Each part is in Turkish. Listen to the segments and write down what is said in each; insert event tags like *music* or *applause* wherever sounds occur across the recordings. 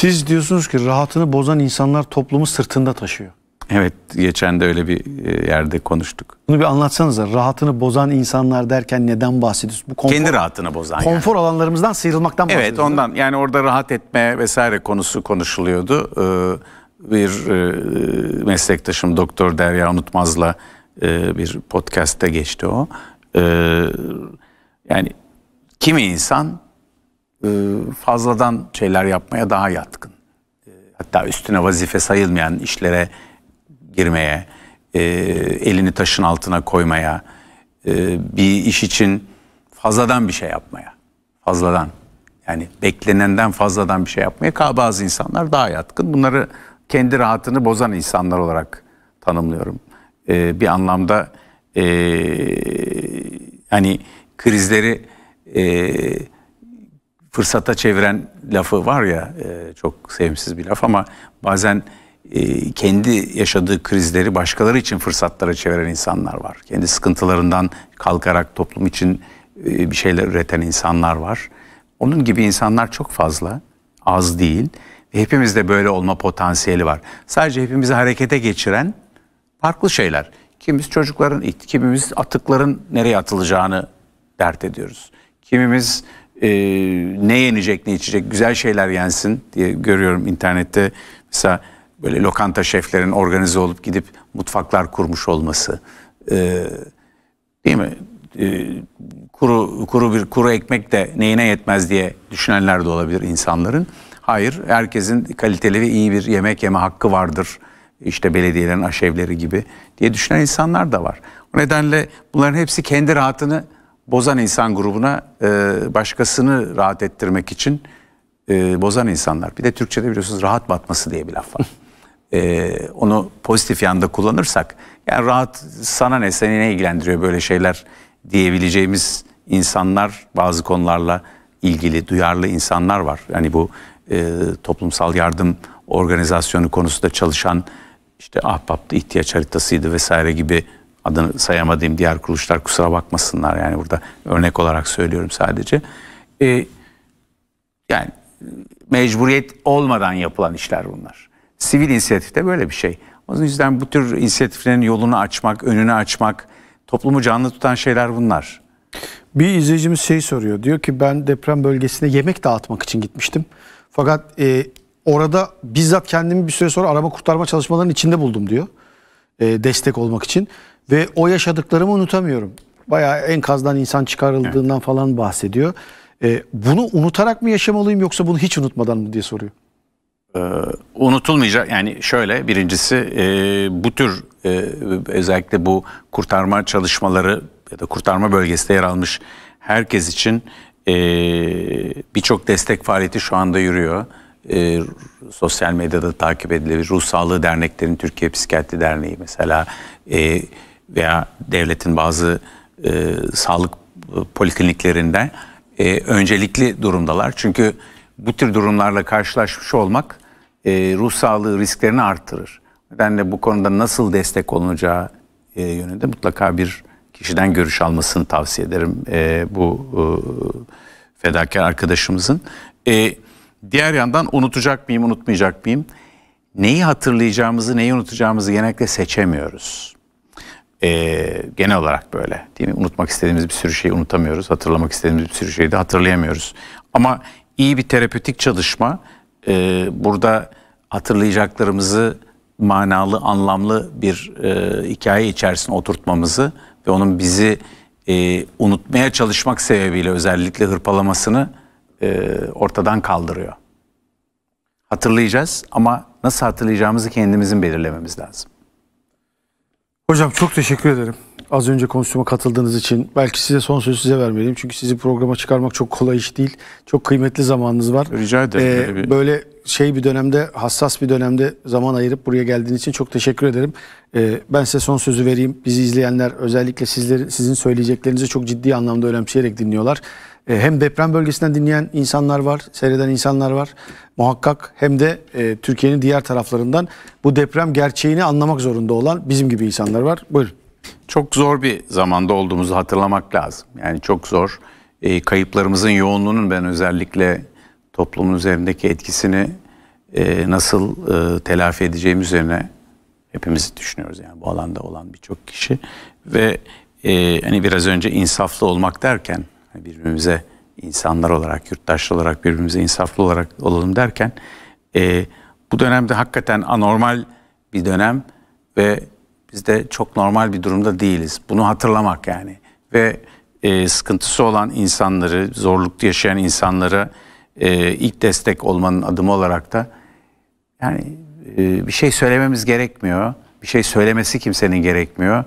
Siz diyorsunuz ki rahatını bozan insanlar toplumu sırtında taşıyor. Evet, geçen de öyle bir e, yerde konuştuk. Bunu bir anlatsanıza. Rahatını bozan insanlar derken neden bahsediyoruz? Bu konfor, Kendi rahatını bozan Konfor yani. alanlarımızdan sıyrılmaktan bahsediyoruz. Evet, ondan. Yani orada rahat etme vesaire konusu konuşuluyordu. Ee, bir e, meslektaşım Doktor Derya Unutmaz'la e, bir podcast'te geçti o. Ee, yani kimi insan ee, fazladan şeyler yapmaya daha yatkın. Ee, hatta üstüne vazife sayılmayan işlere girmeye, e, elini taşın altına koymaya, e, bir iş için fazladan bir şey yapmaya, fazladan yani beklenenden fazladan bir şey yapmaya bazı insanlar daha yatkın. Bunları kendi rahatını bozan insanlar olarak tanımlıyorum. Ee, bir anlamda hani krizleri fırsata çeviren lafı var ya e, çok sevimsiz bir laf ama bazen e, kendi yaşadığı krizleri başkaları için fırsatlara çeviren insanlar var. Kendi sıkıntılarından kalkarak toplum için e, bir şeyler üreten insanlar var. Onun gibi insanlar çok fazla, az değil. hepimizde böyle olma potansiyeli var. Sadece hepimizi harekete geçiren farklı şeyler. Kimimiz çocukların, kimimiz atıkların nereye atılacağını dert ediyoruz. Kimimiz e, ne yenecek ne içecek güzel şeyler yensin diye görüyorum internette. Mesela böyle lokanta şeflerin organize olup gidip mutfaklar kurmuş olması. E, değil mi? E, kuru, kuru bir kuru ekmek de neyine yetmez diye düşünenler de olabilir insanların. Hayır, herkesin kaliteli ve iyi bir yemek yeme hakkı vardır. İşte belediyelerin aşevleri gibi diye düşünen insanlar da var. O nedenle bunların hepsi kendi rahatını bozan insan grubuna e, başkasını rahat ettirmek için e, bozan insanlar. Bir de Türkçe'de biliyorsunuz rahat batması diye bir laf var. *laughs* e, onu pozitif yanda kullanırsak yani rahat sana ne seni ne ilgilendiriyor böyle şeyler diyebileceğimiz insanlar bazı konularla ilgili duyarlı insanlar var. Yani bu e, toplumsal yardım organizasyonu konusunda çalışan işte ahbaptı ihtiyaç haritasıydı vesaire gibi adını sayamadığım diğer kuruluşlar kusura bakmasınlar yani burada örnek olarak söylüyorum sadece. E, yani mecburiyet olmadan yapılan işler bunlar. Sivil inisiyatifte böyle bir şey. O yüzden bu tür inisiyatiflerin yolunu açmak, önünü açmak, toplumu canlı tutan şeyler bunlar. Bir izleyicimiz şey soruyor. Diyor ki ben deprem bölgesine yemek dağıtmak için gitmiştim. Fakat e, orada bizzat kendimi bir süre sonra arama kurtarma çalışmalarının içinde buldum diyor. E, destek olmak için. Ve o yaşadıklarımı unutamıyorum. Bayağı enkazdan insan çıkarıldığından evet. falan bahsediyor. E, bunu unutarak mı yaşamalıyım yoksa bunu hiç unutmadan mı diye soruyor. Ee, unutulmayacak yani şöyle birincisi e, bu tür e, özellikle bu kurtarma çalışmaları ya da kurtarma bölgesinde yer almış herkes için e, birçok destek faaliyeti şu anda yürüyor. E, sosyal medyada takip edilebilir. Ruh Sağlığı Derneklerin Türkiye Psikiyatri Derneği mesela e, veya devletin bazı e, sağlık polikliniklerinde e, öncelikli durumdalar. Çünkü bu tür durumlarla karşılaşmış olmak e, ruh sağlığı risklerini arttırır. Nedenle bu konuda nasıl destek olunacağı e, yönünde mutlaka bir kişiden görüş almasını tavsiye ederim e, bu e, fedakar arkadaşımızın. E, diğer yandan unutacak mıyım, unutmayacak mıyım? Neyi hatırlayacağımızı, neyi unutacağımızı genellikle seçemiyoruz. Ee, genel olarak böyle değil mi? Unutmak istediğimiz bir sürü şeyi unutamıyoruz. Hatırlamak istediğimiz bir sürü şeyi de hatırlayamıyoruz. Ama iyi bir terapötik çalışma e, burada hatırlayacaklarımızı manalı, anlamlı bir e, hikaye içerisine oturtmamızı ve onun bizi e, unutmaya çalışmak sebebiyle özellikle hırpalamasını e, ortadan kaldırıyor. Hatırlayacağız ama nasıl hatırlayacağımızı kendimizin belirlememiz lazım. Hocam çok teşekkür ederim. Az önce konuşmama katıldığınız için belki size son sözü size vermeliyim. Çünkü sizi programa çıkarmak çok kolay iş değil. Çok kıymetli zamanınız var. Rica ederim. Ee, Böyle şey bir dönemde, hassas bir dönemde zaman ayırıp buraya geldiğiniz için çok teşekkür ederim. Ee, ben size son sözü vereyim. Bizi izleyenler özellikle sizleri, sizin söyleyeceklerinizi çok ciddi anlamda önemseyerek dinliyorlar. E, hem deprem bölgesinden dinleyen insanlar var, seyreden insanlar var. Muhakkak hem de e, Türkiye'nin diğer taraflarından bu deprem gerçeğini anlamak zorunda olan bizim gibi insanlar var. Buyurun. Çok zor bir zamanda olduğumuzu hatırlamak lazım. Yani çok zor. E, kayıplarımızın yoğunluğunun ben özellikle toplumun üzerindeki etkisini e, nasıl e, telafi edeceğim üzerine hepimiz düşünüyoruz yani bu alanda olan birçok kişi ve e, hani biraz önce insaflı olmak derken Hani birbirimize insanlar olarak, yurttaşlar olarak, birbirimize insaflı olarak olalım derken e, bu dönemde hakikaten anormal bir dönem ve biz de çok normal bir durumda değiliz. Bunu hatırlamak yani ve e, sıkıntısı olan insanları, zorlukta yaşayan insanlara e, ilk destek olmanın adımı olarak da yani e, bir şey söylememiz gerekmiyor. Bir şey söylemesi kimsenin gerekmiyor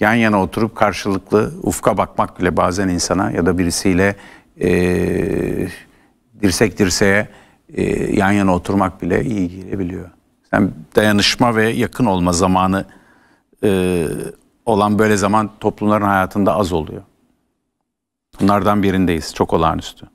yan yana oturup karşılıklı ufka bakmak bile bazen insana ya da birisiyle e, dirsek dirseğe e, yan yana oturmak bile iyi gelebiliyor. Sen dayanışma ve yakın olma zamanı e, olan böyle zaman toplumların hayatında az oluyor. Bunlardan birindeyiz. Çok olağanüstü.